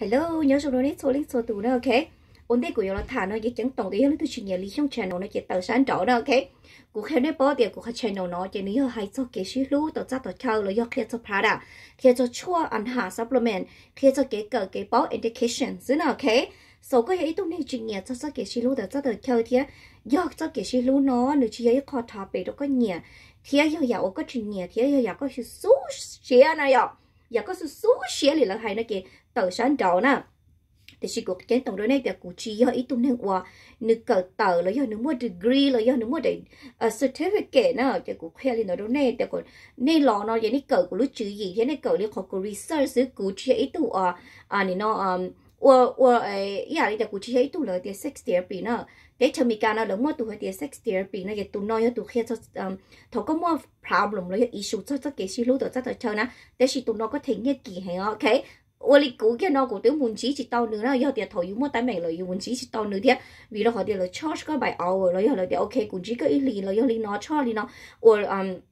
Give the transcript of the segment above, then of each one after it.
hello nhớ rồi đấy số link số tụ nữa ok ổn định của nó thả nó chỉ chẳng tổng tiền lúc tôi chuyện nhà lý trong channel nó chỉ tạo sáng rõ nữa ok cũng khéo đấy bỏ tiền của cái channel nó chỉ nếu hãy cho kế suy lưu, tàu ra tàu chơi rồi do kia cho prada kia cho chua ăn hà supplement kia cho kế cờ cái bảo indication dưới nào ok số có ý tôi này chuyện nhà cho kế suy lưu, tàu ra tàu chơi thì do cho kế suy lưu nó nếu chỉ ấy khó thọ bị đó có nhà thì ấy giờ có chuyện nhà thì ấy giờ có sự số chia này ạ, giờ có sự số chia thì là hay nó kì tờ sáng đầu nè thì chỉ cuộc kiến tổng đôi này việc của chị họ ít tung năng qua nữ cờ tờ là do nữ mua degree là do nữ mua để ờ, certificate nó cho cuộc khoe lên đôi này để còn nên lo nó vậy nên cờ của lúc chữ gì thế này cờ liên học của research của chị ít tu à à nên nó um or or ấy yeah để của chị ấy tu là tiền sex therapy nó để cho mình cái nó đúng mua tu hơi tiền sex therapy nó cái tu nói tu khi cho um ờ, thầu có mua problem là issue cho cho cái xí lú đó cho cho nó để chị tu nó có thể nghe kỳ hay ok 我哩古个那古对文字一到呢，那要点头有么单名了，有文字一到呢的，为了好点了 charge 个百 hour 了，要了点 OK 古只个一里了，要里拿 charge 里呢，我嗯，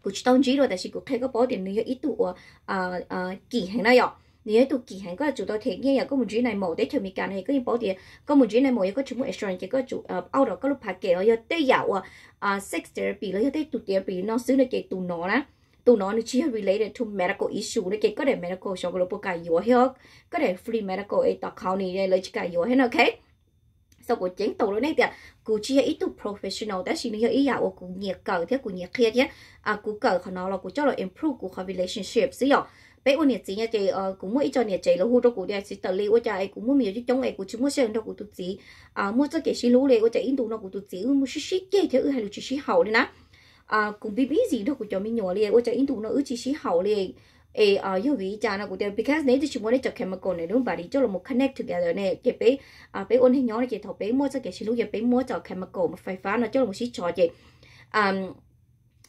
古只当只了，但是古开个宝点呢要一度我啊啊记行了哟。你喺度健行嗰日做到停嘅，又嗰門主嚟冇啲條面間係跟住保啲，嗰門主嚟冇嘢，嗰全部 extra 嘅嗰做誒 out 嗰度拍嘅，我有啲油啊啊 sex therapy 咯，有啲做 therapy 咯，少你嘅做我啦。tụi nó chỉ related to medical issue nó cái có thể medical shop trong lúc cái yếu hết có thể free medical ấy tao khảo này lấy cái yếu hết ok sau của chính tàu này thì cụ chỉ ít tu professional đó xin hiểu ý là cụ nhiệt cờ thế cụ nhiệt kia nhé, à cụ cờ họ nó là cụ cho là improve cụ họ relationship xí rồi bé ôn nhiệt gì nha chị ờ, cũng muốn ít cho nhiệt chị là hú cho cụ đây xí tử li của chị cũng muốn nhiều chứ chống này cụ chỉ muốn xem đâu cụ tụt gì à muốn cho cái xí lú này của chị ít tu nó cụ tụt gì muốn xí xí kia thế hay là chỉ xí hậu đấy nè à cũng biết biết gì đâu của cho mình nhỏ liền ôi cho in tụ nó ư chỉ xí hậu liền ê ờ yêu vị cha nó của tiêu because nếu chỉ muốn để chọc chemical này đúng bà đi cho là một connect together này cái bé à bé ôn hình nhỏ này chỉ thọ bé mua cho cái xí lúc cái bé mua cho chemical mà phải phá nó cho là một xí trò chị um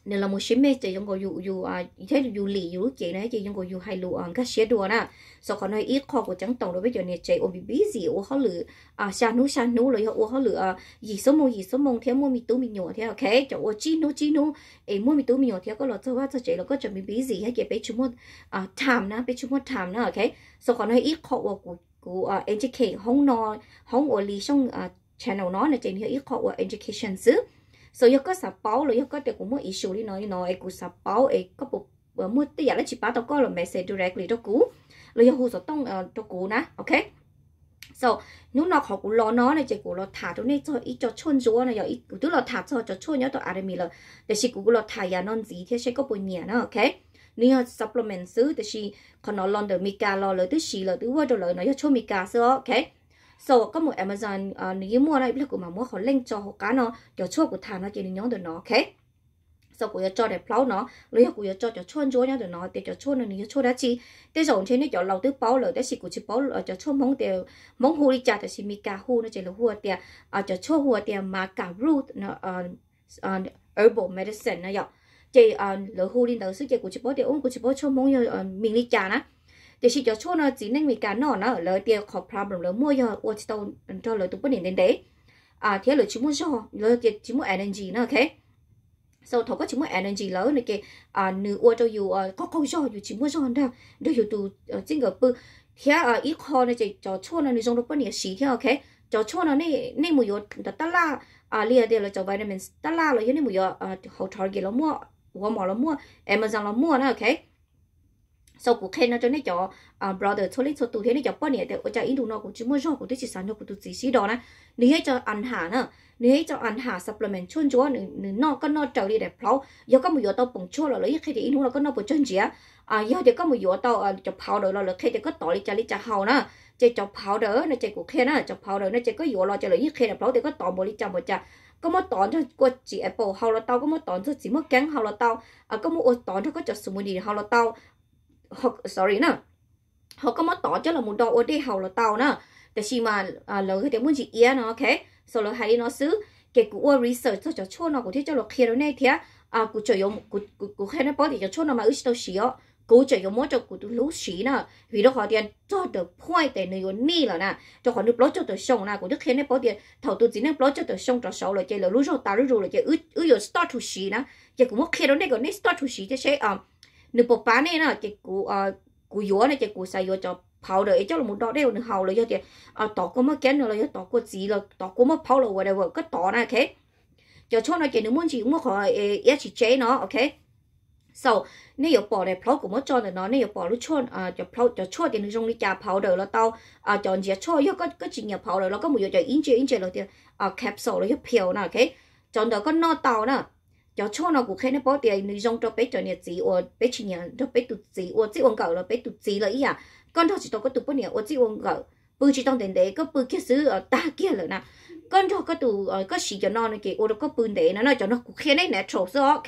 นี่ยเราไม่ใช่เมจะยังก็อยู่อยู่อ่าใช่อยู่หลี่อยู่รู้เจนะจะยังก็อยู่ไฮลูอ่ะก็เชียดัวนะสกอนอยอีกคอกจังตองเรยไปเจะเนี่ยใจโอบิบิซิโอเขาหรืออ่าชานุชานุเลยเขาโอเขาหรืออ่ายี่สิบโมงยี่สิบโมงเที่ยวมัวมีตู้มีหนวเที่ยวโอเคจะโอจีนุจีนุเอมัวมีตู้มีหนวเที่ยวก็เราจะว่าจะเจเราก็จะมีบิซิให้เก็บไปชุมวดอ่าทามนะไปชุมวดทามนะโอเคสกอนอยอีกคอกว่กูกูอ่าเอ็นจีเคห้องนอนห้องโอลีช่องอ่าแชานอลเนาะในใจนี้อีกคอกว่าเอ็นจีเคชันซื้อ so yo có sập bao rồi yo có được cũng muốn issue đi nói nói cũng sập bao ấy có bộ bộ mua tới giờ là chỉ bảo tao có rồi message directly cho cú rồi yo hú so tông cho cú nè ok so nếu nó học lo nó này chỉ của lo thả chỗ này cho ít cho chôn chúa này giờ ít cứ lo thả cho cho chôn nhớ tao ăn mì rồi để chỉ của lo thả ya non gì thế sẽ có bùn nhẹ nó ok nếu supplement xứ thì chỉ còn nó lo được mì cà lo rồi thứ gì rồi thứ vừa rồi nó cho mì cà xứ ok so có một Amazon uh, nếu mua đây là của mà mua họ link cho họ cá nó cho chua của thằng nó chỉ nên nhóm được nó ok sau của cho để pháo nó lấy của cho cho chôn chúa nhau rồi nó để cho chôn nó cho đã chi thế rồi trên này cho lâu tới pháo rồi để xí của chỉ pháo ở cho chôn mong tiền mong hu đi chả để xí mi cà hu nó chỉ là hu tiền ở ờ, cho chôn hu tiền mà cà root nó ờ, herbal medicine nó vậy chỉ là hu đi đầu sức chị của chỉ pháo tiền uống của chỉ pháo chôn mong rồi mình đi chả nó thì chỉ cho chỗ nó chỉ nên vì cá nó nó ở lời khó problem lớn mua giờ ô chỉ cho lời tụi bữa đến đến à thế lời chỉ muốn cho lời tiền chỉ muốn energy nữa ok sau thầu có chỉ muốn energy lớn này kì à nữ ô cho dù ờ, có câu cho dù chỉ muốn cho đó đó dù tụ chính ờ, gặp bự thế à ít khó này chỉ cho cho nó này trong đó bữa này xí thế ok cho cho nó này này mùi giờ ta la à lia đây là cho vitamin ta la rồi như này mùi à hỗ trợ gì nó mua mỏ nó mua Amazon nó mua nữa ok sau cuộc khen nó cho nên cho à, brother cho lấy cho tụi thế nên cho bọn này để ở trái Indo nó cũng chỉ mới cho cũng tới chỉ sáng nó cũng tụi chỉ đó nè nếu hết cho ăn hà nè, nếu hết cho ăn hà supplement chôn chúa nếu nó có nó trở đi để pháo giờ có một giờ tao bùng chua rồi, lấy khi thì Indo nó có nó bùng chân gì á à giờ thì có một giờ tao à, cho pháo rồi rồi, khi thì có tỏi cho lấy cho hầu nữa chỉ cho pháo rồi, nó chỉ cuộc khen nữa cho pháo đó nó chỉ có giờ lo cho lấy khi là pháo thì có tỏi một lấy cho một chả có một tòn cho cô chị Apple hầu là tao có một tòn cho chỉ mất cắn hầu là tao à có một tòn cho có cho số mười đi hầu là tao hoặc sorry nè hoặc có mất tỏ cho là một đồ ở đây hầu là tàu nè แต่ชิมาเราคือเดี๋ยวมันจีเอียเนาะโอเคโซเราให้เนาะซื้อเกกูว่า research จะช่วยเนาะกูที่จะเราเคลียร์เนี่ยเทียอ่ะกูจะยมกูกูกูแค่นั้นพอที่จะช่วยเนาะมาอึชตัวชี้อ่ะกูจะยมว่าจะกูดูรู้ชี้เนาะวิธีขอเดียนจอดเดอพ่อยแต่ในยนนี่แล้วนะจะขอนึกปลดจอดเดอชงนะกูจะแค่นั้นพอที่เท่าตัวจีนั่งปลดจอดเดอชงจะเสาเลยเจเรารู้จักตารู้เลยเจอึอึอยู่ start to ชี้นะเจกูว่าเคลียร์เนี่ยก็เนี่ย start to ชี้จะใช้อ่ะ nếu bộ bán này nó chỉ cụ à cụ yếu này chỉ cụ sai yếu cho phao được cho là một đó đều nữa hầu rồi do thì à tỏ có mất kén nữa rồi do tỏ có gì rồi tỏ có mất phao là whatever cứ tỏ này ok cho cho nó chỉ nếu muốn chỉ muốn khỏi ít chỉ chế nó ok so nếu giờ bỏ này phao của mất cho là nó nếu giờ bỏ lúc cho à cho phao cho chôn thì nó dùng đi chà phao được là tao à chọn gì chôn do có có chỉ nhập phao rồi, nó có một giờ cho in chế in chế là thì à capsule rồi hiệu phiếu nào ok chọn được có no tàu nữa cháu cho nó cũng khen nó bỏ tiền nó dùng cho bé cho nhà chị ô bé chị nhà cho bé tụt chị ô chị ông cậu là bé tụt chị lấy à con thọ chỉ tao có tụt bao nhiêu ô chị ông cậu bự chỉ tao đến đấy có bự kia xứ ở ta kia rồi nè con thọ có tụt ờ, có xì cho nó này kì ô đâu có bự đấy nó nói cho nó cũng khen đấy nè trộn rồi ok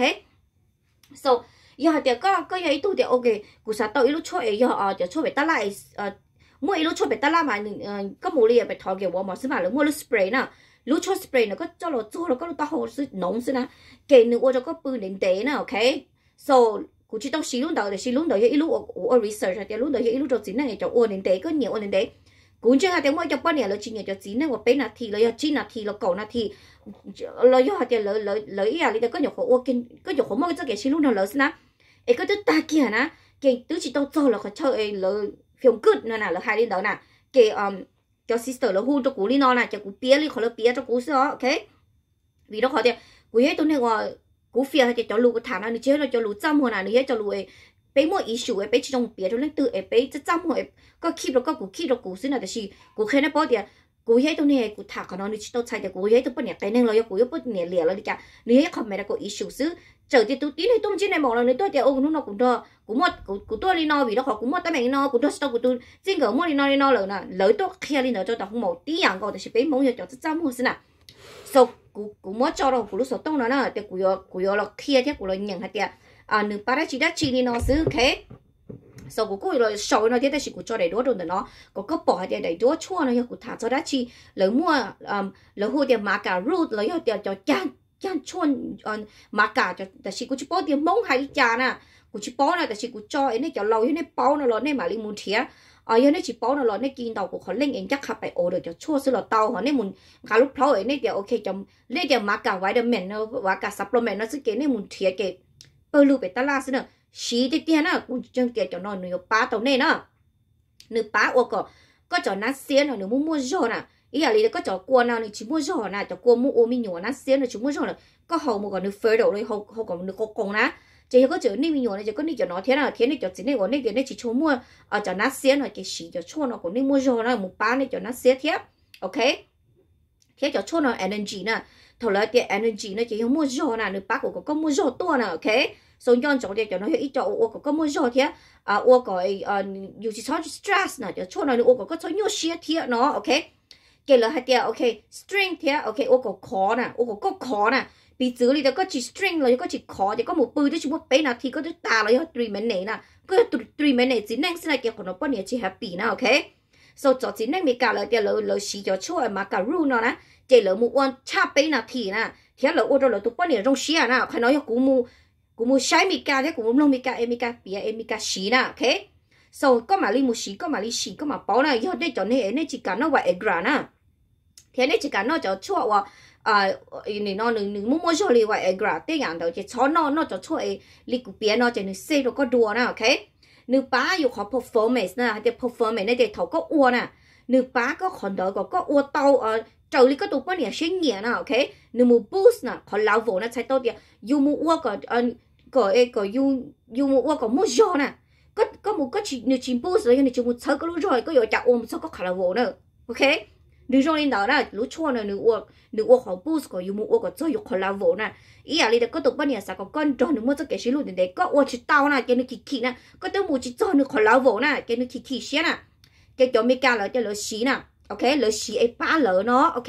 so giờ thì có có giấy tụt thì ok cũng sao tao ít lúc cho ấy giờ cho cho bé ta lại ờ, mỗi lúc cho bé ta lại mà ờ, có mù liền bé thọ kiểu mà xí mà lúc mỗi lúc spray nè lúc cho spray nó có cho nó chua nó có ta hồ sự nóng sự na kể nữa ô cho có bự đến tế nào ok so cụ chỉ tao xí luôn đầu để xí luôn đầu cái lúc ô ô research thì lúc đầu cái lúc cho chính này cho ô đến tế có nhiều ô đến tế cũng chưa hạt tiếng ngoài cho bao nhiêu lo chỉ nhiều cho chính này một bên là thì lo cho chính là thì lo cầu là thì lo cho hạt tiếng lo lo lo ý à thì có nhiều khổ ô kinh có nhiều khổ mỗi cho cái xí luôn đầu lo sự na ấy có chút ta kia na cái tứ chỉ tao cho là có chơi lo phiền cướp nữa nè lo hai đến đầu nè cái um cho sister là hun cho cú đi nó là cho cú bia đi khỏi là bia cho cú sợ ok vì nó khó thì cú hết tôi này gọi cú thì cho lù cái thằng này nó chơi nó cho lù chăm hồi nào nó hết cho lù ấy bé mỗi issue ấy bé chỉ trong bia cho nên từ ấy bé chỉ chăm hồi có keep được có cú keep được cú xin là cái gì cú khen nó กูเฮ้ตัวเนี่ยกูถากขนอนดิจิตอลใช่แต่กูเฮ้ตัวปเนี่ยแต่เนี่ยเราอยากกูยกปเนี่ยเหลี่ยแล้วดิจ้ะนี่คอมเมนต์กูอิชูซื้อเจอที่ตัวตีนี่ตุ้มจีในหมอกเราเนี่ยตัวเดียวกูนู่นนอกูดอกูหมดกูกูตัวลีนอวีแล้วขอกูหมดตั้งแต่ลีนอกูดอสตอกูตัวจริงก็หมดลีนอลีนอเลยนะเลยตัวเคลียร์ลีนอจนแต่หูหมอตีอย่างก็แต่สิไปมองอยากจะจ้ามือสินะ so กูกูหมดจอเรากูรู้สึกต้องนะนะแต่กูยอกูยอเราเคลียร์ที่กูเลยยังหัดเดียอ่าหนึ่งปาราชิดาชีลีนอซื้อเค so của cô rồi sầu nó thế thì của cho đầy đốt rồi nó có cấp bỏ hay đầy đốt chua nó của thả cho đã chi lấy mua um, lấy hồ tiền mà cả rút lấy hồ tiền cho chan chan chuôn mà um, cả cho ta chỉ của chú bỏ tiền mông hay chả nè của chú bỏ này ta chỉ của cho ấy này cho lâu ấy này bao nó rồi này mà linh muốn thiệt ở ờ, đây nó chỉ bỏ nó rồi này kinh đầu của họ lên anh chắc hấp phải ổ được cho chua xí là tàu họ này muốn cả lúc đó ấy này thì ok cho lấy tiền mà cả vitamin nó và cả supplement nó sẽ cái này muốn thiệt cái bơ lưu về ta xí nữa chỉ tí tí nó cũng chẳng kể cho nó nửa ba tàu này nó nửa ba ô có có cho nát xiên rồi nửa mua mua rồi nè ý là lý có cho cua nào thì chỉ mua rồi nè cho cua mua ôm nhỏ nát xiên nó chỉ mua rồi nè có hầu một cái nửa phơi đầu rồi hầu hầu còn nửa có cong nè chỉ có chữ này mình nhỏ này chỉ có này cho nó thế nào thế này cho chính này còn này thì này chỉ cho mua ở ờ, cho nát xiên hoặc cái xí cho cho nó còn này mua rồi nó một ba này cho nát xiên thiếp ok thế cho cho nó energy nè thổi lại tiền energy nó chỉ mua rồi nè nửa ba của có mua rồi to nè ok sống yon chong dia cho nó ít cho ô có có mua rồi thế à ô có à you just how stress nè cho nó ô có có cho nhiều shit thế nó ok cái là hai tia ok string thế ok ô có khó nè ô có có khó nè bị giữ đi có chỉ string rồi có chỉ khó thì có một bự đó chỉ một bé nào thì có đứa ta rồi có tùy mấy này nè có tùy mấy này chỉ nên xin là cái của nó bao nhiêu chỉ happy nè ok so cho chỉ nên mình cả lời tia lời lời xí cho cho mà cả rule nó nè chỉ lời một quan cha bé nào thì nè thế là ô đó là tụi bao nhiêu rong xí à nè phải nói cho cú mu cũng muốn sai mi ca cũng muốn long mi ca em mi ca bia em mi na ok so có mà li mu xí có mà li xí có mà bỏ na giờ đây cho nên nên chỉ cả nó và egra na thế nên chỉ cả nó cho chua và à nên nó nừng nừng mua mua cho li và egra thế dạng đầu chỉ cho nó nó cho chua ấy li cũng bia nó chỉ nừng xây nó có đùa na ok nữ ba yêu khó performance na thì performance này thì thầu có uo na nữ bá có còn đỡ có ờ, có uo tàu à trâu lý có tụ bao nhiêu sinh na ok nữ mu boost na còn lão na chạy tàu thì yêu mu uo có e có du du một qua có một giò nè à. có có một có chỉ nửa chín bút rồi nửa chín một sáu có lúc rồi có giờ chặt ôm sáu có khả là vô nữa ok nửa rồi lên đó là lúc chua nè nửa uo nửa uo khó bút có du một uo có cho dục khả là vô nè ý à là có tụng bao nhiêu sáu có con tròn nửa mua cho cái xí luôn để có uo chỉ tao nè cái nửa kỳ kỳ nè có tới một chỉ cho nửa khả là vô nè cái nửa kỳ kỳ xí nè cái chỗ mấy cái là cho lỡ xí nè ok lỡ xí ấy ba lỡ nó ok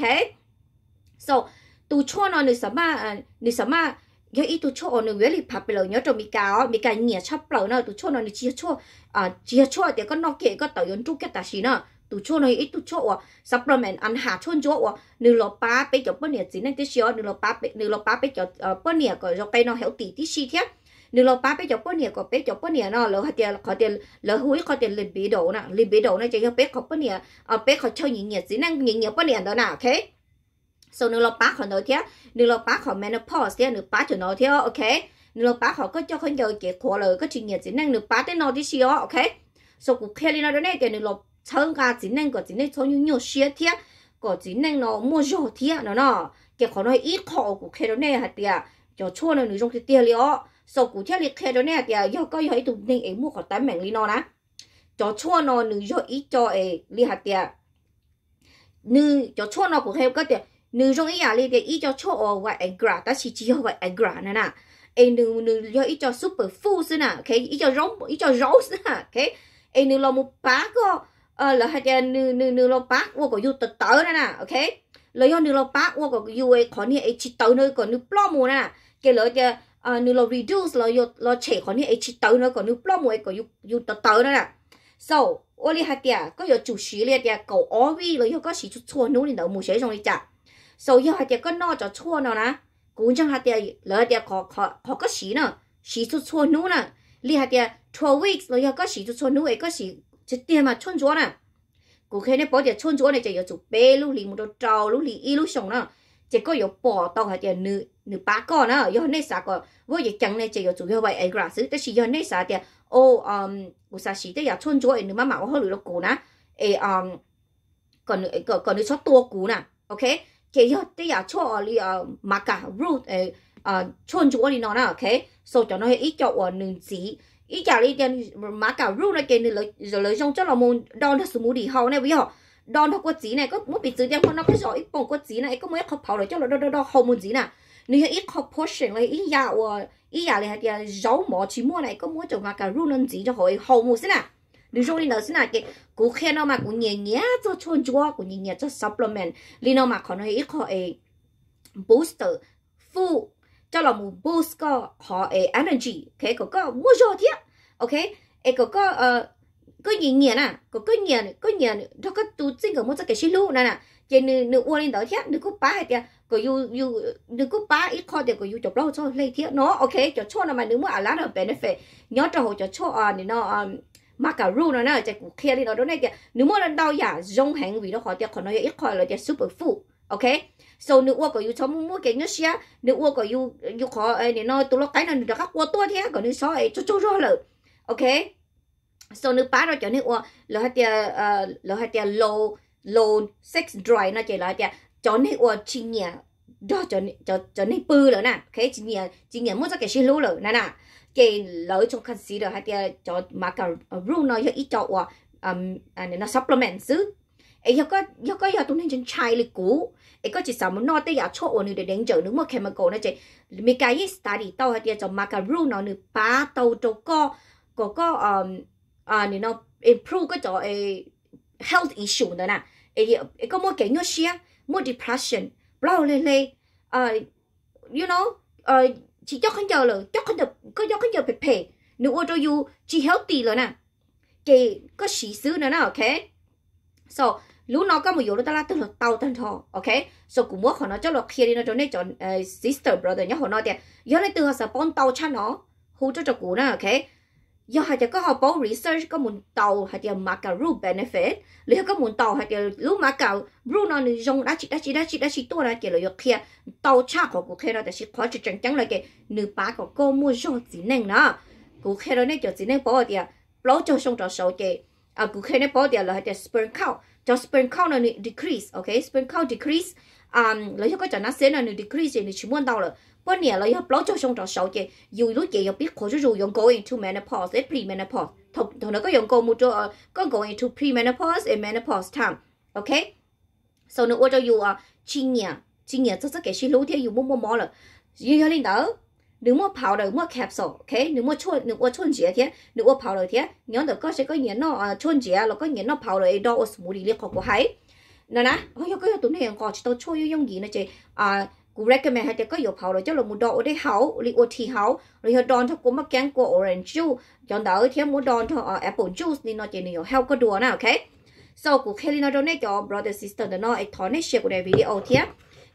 so tu chua nó nửa sớm mà nửa sớm mà yo ít tu cho nó really popular nhớ trong mi cá mi cá nhẹ chắp lẩu nó tu cho nó chia cho à chia cho thì có nó kệ có tàu yến trúc cái ta xí nó tu cho nó ít tu cho supplement ăn hạ chôn cho à nửa lọ ba bé cho bữa nè chỉ nên tí xíu nửa lọ ba bé nửa lọ ba bé cho ờ, bữa nè có cho cái nó hiểu tí tí xí thế nửa lọ ba bé cho bữa nè có pe cho bữa nè nó lỡ hạt tiền có tiền lỡ húi có tiền lên bí đồ nè lên bí đồ nè ờ, cho bé có bữa nè à bé có chơi nhẹ nhẹ chỉ nên nhẹ nhẹ bữa nè đó nè okay sau nửa lo bác họ nói thế nửa lo bác họ menopause thế nửa bác cho nói thế ok nửa lo bác họ có cho con giờ chỉ khổ lời có chuyện gì chỉ năng nương bác thế nói thế xí ok sau cũng khéo đi nói đó này cái nửa lo chân cả chỉ năng có chỉ năng cho nhiều nhiều xí thế có chỉ năng nó mua giò thế nó nó cái khó nói ít khó cũng khéo đó này hạt tiền cho chua nó nương trong cái tiền liền sau cũng theo liệt khéo đó này thì giờ có thấy tụng nên ấy mua khỏi tám mảnh đi nó nè cho chua nó nương giò ít cho ấy li hạt tiền nửa cho chua nó cũng khéo cái tiền nữ trong ý à li cái ý cho chỗ vậy anh gra ta chỉ chỉ vậy anh gra nè nè em nữ nữ cho ý cho super food xin nè cái ý cho rống ý cho rống xin nè cái anh nữ lo một bác co, ờ là hai cái nữ nữ nữ lo bác qua có du tật tớ nè nè ok lời do nữ lo bác qua có du ấy khó nè ấy chỉ tớ nơi còn nữ plo mù nè cái lời cái ờ, nữ lo reduce lo lo trẻ khó nè ấy chỉ tớ nơi còn nữ plo mù ấy có du du tật tớ nè nè so chả 所以还得个闹着错了啦，姑娘还得那点考考考个习呢，习出错路呢，你还得 twelve weeks 了要个习出错路，一个习这点嘛穿着呢，古开呢保点穿着呢就要做白路里木头照路里一路上呢，这个要报道还得女女八个呢，要那啥个，我一讲呢就要做要为 A class，但是要那啥点哦，嗯，我啥时得要穿着，你妈妈我好了个呢，诶，嗯，còn nữa còn nữa cho tua cú nè ok thì thì à cho li à mà cả root ấy à chôn chúa đi nó nào ok so cho nó ít cho ở nên gì ít cho đi tiền mà cả root này cái này rồi lấy trong cho là môn đòn thật sự muốn đi hậu này bây giờ đòn thật quất gì này có muốn bị từ tiền nó có giỏi bông quất gì này có muốn học pháo rồi cho là đo đo đo hậu môn gì nào nếu ít học pushing này ít giàu ít này thì giấu mỏ chỉ mua này có muốn cho mà cả root nên gì cho hồi hậu môn thế nào lý do lý đó xin là cái cú khen nó mà cú nhẹ nhẹ cho chôn chúa cú nhẹ nhẹ cho supplement lý nó mà còn nói ít họ ấy booster phụ cho là một boost có họ ấy energy cái có có mua rồi thiệt ok cái có có cứ nhẹ nhẹ nè có cứ nhẹ có nhẹ đó có tu của cái một cái xí lú nè nè cái nữ nữ uống lên đó thiệt nữ có ba hay thiệt có yêu yêu nữ có ba ít khó thiệt có yêu cho lâu cho lấy thiệt nó ok cho cho nó mà nữ mua à lá nó benefit nhớ cho hồ cho cho à nó mà cả ru nó nè chạy cũng kia đi nó đâu này kìa nếu mà lần đầu giả dùng hàng vì nó khó tiếc còn nó ít khỏi là chạy super full ok so nếu uo có yêu chấm mua cái nước xia nếu uo có yêu yêu khó ấy nên nó tụi nó cái này nó các qua tua thế còn nếu so ấy cho cho rồi ok so nếu bán rồi cho nếu uo là hai tia ờ, là hai tia low low sex dry nó chạy là tia cho nếu uo chi nhỉ cho cho cho cho nên bự rồi nè cái chỉ nhẹ chỉ nhẹ muốn ra cái xí lú rồi nè nè cái lợi trong khăn xí rồi hay cái cho mà cả ru nó giờ ít cho um nó supplement chứ ấy giờ có giờ có giờ tụi nên chân chai lịch cũ ấy có chỉ sao muốn nó tới giờ chỗ ở để đánh chở nước mà chemical nó chỉ mấy cái gì study tao hay cho mà cả ru nó nữa ba tao cho co có có um à nên nó improve cái cho cái health issue nữa nè ấy ấy có một cái nhớ xia một depression probably uh, ờ, you know uh, ờ, chỉ cho khán giờ rồi, cho khán giờ có cho khán giờ phải phải nếu ô cho you chỉ healthy rồi nè cái, có sĩ xứ nữa nè ok so lúc nó có một yếu đó ta là tên là tao thân thọ ok so cũng muốn họ nó cho là kia đi nó cho nên ờ, cho sister brother nhớ họ nói tiền do này từ họ sẽ bón tao cha nó hú cho cho cũ nè ok 又係就嗰個保 research 個門道係就馬教 rule benefit，你係個門道係就 rule 馬教 rule 呢你用那幾那幾那幾那幾多啦嘅嚟要 care 到差個顧客啦，但是佢就正正嚟嘅你把個高木用只能啦，顧客咧就只能保啲啊，老就送咗手機啊，顧客咧保啲啦係就 spring out。cho sperm count là decrease ok sperm count decrease um lấy cho cái nó sẽ là decrease thì nó chỉ muốn đâu rồi bữa nè lấy hấp lót cho xong cho sáu chị dù lúc chị biết khổ chứ dù dùng going to menopause pre menopause thằng thằng nó có dùng go một chỗ ờ, có going to pre menopause and menopause time ok so nữa cho dù à chi nhỉ chi nhỉ rất rất cái xin lưu theo dù muốn mua mỏ rồi, như thế linh đó nếu mà 跑了，我 ok, nếu mà chôn nếu mà chôn chết thì nếu thì, nhớ được có sẽ có nhớ nó chôn chết, rồi có gì nữa à, nó 跑了一道，我是无理的考过海，那呢，我有个有多年搞，直到初有用意呢，就啊，我 recommend thì có rồi, cho là để hay 还得个有跑了，就了木道我得好，你我提好，然后当他过么干过 orange juice, juice，讲到天木当他啊 apple juice juice，你那就你有 help này cho brother sister của 的呢，一堂呢学过的 video 天。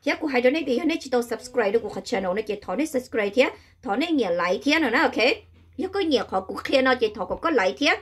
thế ya ku hai done bi hone chỉ to subscribe ku kha channel ne che thone subscribe thế, thia thone ngia like thế nữa, na okay ya ko ngia kho ku khia no che tho ko ko like thế,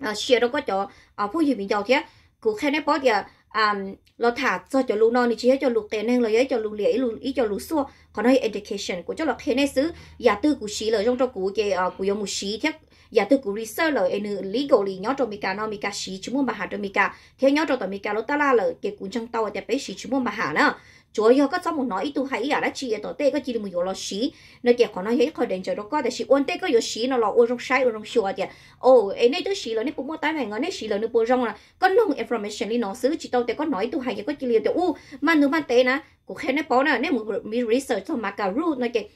à share đó có cho à phụ huynh mình giàu thế cứ khen đấy bao giờ dạ, à lo thả cho cho lu non thì chỉ cho lu tiền nên là cho lu lẻ lu ít cho lu xua còn nói education của cho là khen đấy xứ nhà tư của sĩ là trong cho cụ, cái à của một sĩ thế giả tư cụ research là nên legally nhớ trong mình cả nó mình cả sĩ chúng muốn bà hà trong mình cả thế nhớ trong tụi mình cả lo ta la là cái cuốn trong tàu để bé sĩ chúng muốn bà hà nữa chúa yêu có xong một nói tu hãy ở đó chị tổ tê có chị mình yêu lo xí nó kẹt còn nói hết khỏi đến trời đó ôn tế có yêu xí nó lo ôn trong sai ôn trong xua kẹt ô ấy nay tôi xí là nó cũng mua tái mày ngon, nay xí là nó bố rong là có nông information đi nó xứ chỉ tao tế có nói tu hãy có chỉ liền tê u mà nữa mà tế na, cũng khen nó bỏ nè nay mi research thôi mà cả root nó kẹt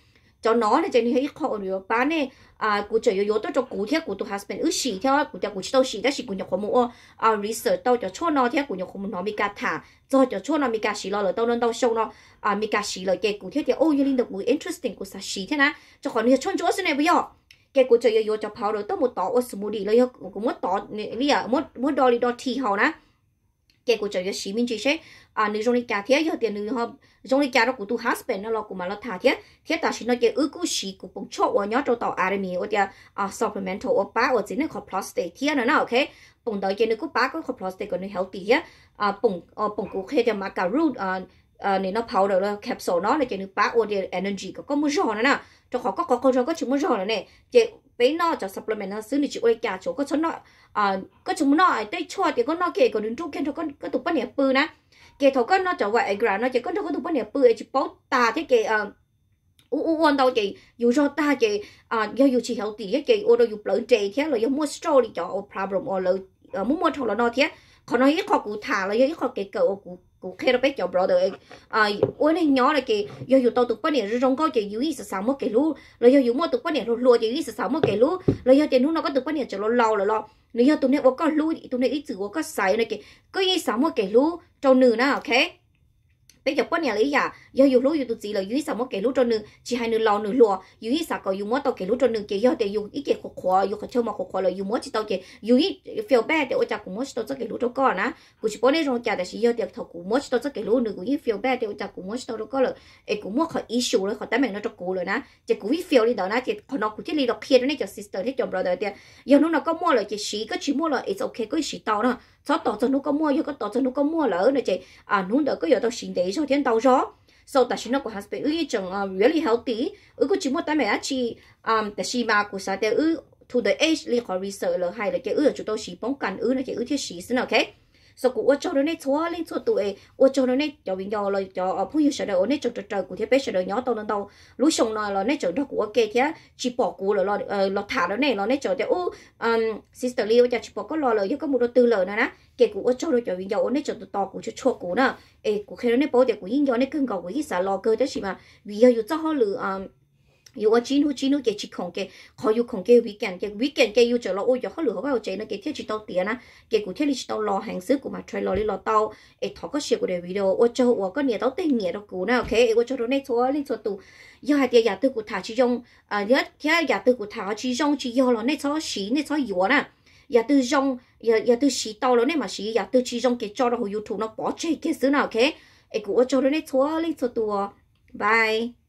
จ้าน้อเลยจะนี่ให้ขออนุญาตป้าเนี่ยอ่ากูจะโยอย่ตัวจะกูเที่ยกูตัวฮัสเป็นอือสีเที่ยกูจะกูชิโตสีได้สีกูจะขโมยอ่อ่ารีเสิร์ชตัวจะช่วยน้อเที่ยกูจะขโมยน้อมีการถ่าจ้าจะช่วยน้อมีการสีเรลยตัวนั้นตัวชงเนาะอ่ามีการสีเลยเกกูเที่ยเดียโอ้ยลินเด็กกูอินเทรสติ้งกูสักสีเที่ยนะจะขอเนีุญาตชนจ้าสิเนี่ยไม่ยอมแกกูจะโยโย่จะเผาเลยตัวมุดต่อว่าสมุดดีเลยเหรอกูมุดต่อเนี่ยเรียมุดมุดดอลี่ดอลทีเขานะ cái của trời xí mình chỉ sẽ à nữ trong cá thiết giờ tiền nữ họ trong cá đó của tu husband nó lo của mà nó thả thiết thiết ta chỉ nói cái ước của xí của bông chốt ở nhớ trong tàu army ở địa à supplemental ở ba ở chính này có plastic thiết nữa nó ok bông đó cái nữ của ba có có plastic còn nữ healthy thiết à bông à bông cũng khi cho mà cả root à, à nên nó powder là capsule nó là cái nữ ba ở địa energy có có mua rồi nữa nè cho họ có có có có chỉ mua rồi nữa nè cái bé nó cho supplement nó xứ này chỉ ơi cả chỗ có chỗ nọ à có chúng nọ đây cho thì có nọ kể có đứng trung khen cho con có tụt bắn nhẹ bự nè kể thầu con nó cho gọi gà nó chỉ có nó có tụt bắn nhẹ bự chỉ bó ta thế kể à ờ, u u ăn đâu chị dù cho ta chị à ờ, do dù chỉ hiểu tí chị ô đâu dù lỡ chị thế là do mua straw đi cho problem or ờ, lỡ muốn mua thầu là nó thế còn nó ít khó cụ thả là do ít khó kể cậu cụ cũng khi đâu biết cho brother ấy, à ôi này nhỏ này kì giờ dù tao tụt bao nhiêu rồi trong coi chỉ dưới sáu sáu mươi cái lú rồi giờ dù mua tụt bao nhiêu rồi lúa chỉ dưới sáu sáu mươi cái lú rồi giờ tiền lú nó có tụt bao nhiêu cho nó lâu rồi lo nếu giờ tụi này có lú tụi này ít chữ có sấy này kì cứ dưới sáu mươi cái lú trong nửa na ok bây giờ quan nhà lý giả do dù lúc dù tự gì là dưới sao mất cái lúc cho nương chỉ hai nương lo nương lùa dưới sao có dù mất tao cái lúc cho nương kia do để dù ít cái khổ khổ dù khổ chơi mà khổ khổ là dù mất chỉ tao kia dù ít feel bad để ôi cha cũng mất tao cho cái lúc cho con á cứ chỉ bốn rồi cha để chỉ do để thầu cũng mất tao cho cái lúc nương cũng ít feel bad để ôi cha cũng mất tao cho con rồi ấy cũng mất khỏi issue rồi khỏi tám mình nó cho cũ rồi nè chỉ cũng ít feel đi đó nè chỉ còn nó cũng chỉ đi đọc kia nữa cho sister thế cho brother thì giờ nó nó có mua rồi chỉ xí có chỉ mua rồi it's ok có chỉ tao nữa cho tao cho nó có mua giờ có tao cho nó có mua lỡ nữa chị à nó đỡ có giờ tao xí đấy sau thiên tàu gió sau ta xin nó của hắn tới ư chẳng really healthy ư có chỉ một tay mẹ chị, um ta xin mà của sao tới ư to the age li khó research là hay là cái ư chúng tôi chỉ bóng cần ư là cái ư thiết sĩ xin ok sau cú ô cho nó nét xóa lên xóa tụi ô cho nó nét cho bình giờ là cho ở ờ, phun hiệu sợ đời nét cho trời trời của thế bé sợ đời nhỏ tao nó tao lũ sông nó là nét cho đó của kia thế chỉ bỏ cú là lo ờ, lo thả đó này là nét cho thế sister Liu cho chỉ bỏ có lo là có một đôi tư lời nữa nè kể cú ô cho nó cho bình giờ nét cho to của cho chua cú nè ê cú khi nó bỏ thì cú yên giờ nét cưng gò của cái xả lo cơ thế chỉ mà vì giờ dù cho họ lừa yêu yêu ở chín chín cái cái cái weekend cái weekend cái yêu video，我做我個年到定年到古呢，OK，我做到呢做呢做到，又係啲日對古塔之中，啊日日日對古塔之中，只要落呢做事呢做嘢啦。giờ lo ôi giờ bao cái cái thiết thiết tao tao tao, tao cụ cụ hàng mà đi có video, ok, cho cho nó giờ hai à từ xí tao rồi nên mà xí giờ từ xí rong cái cho nó hồi youtube nó bỏ chạy cái thứ nào ok ấy cũng cho nó nên thua lên thua tua bye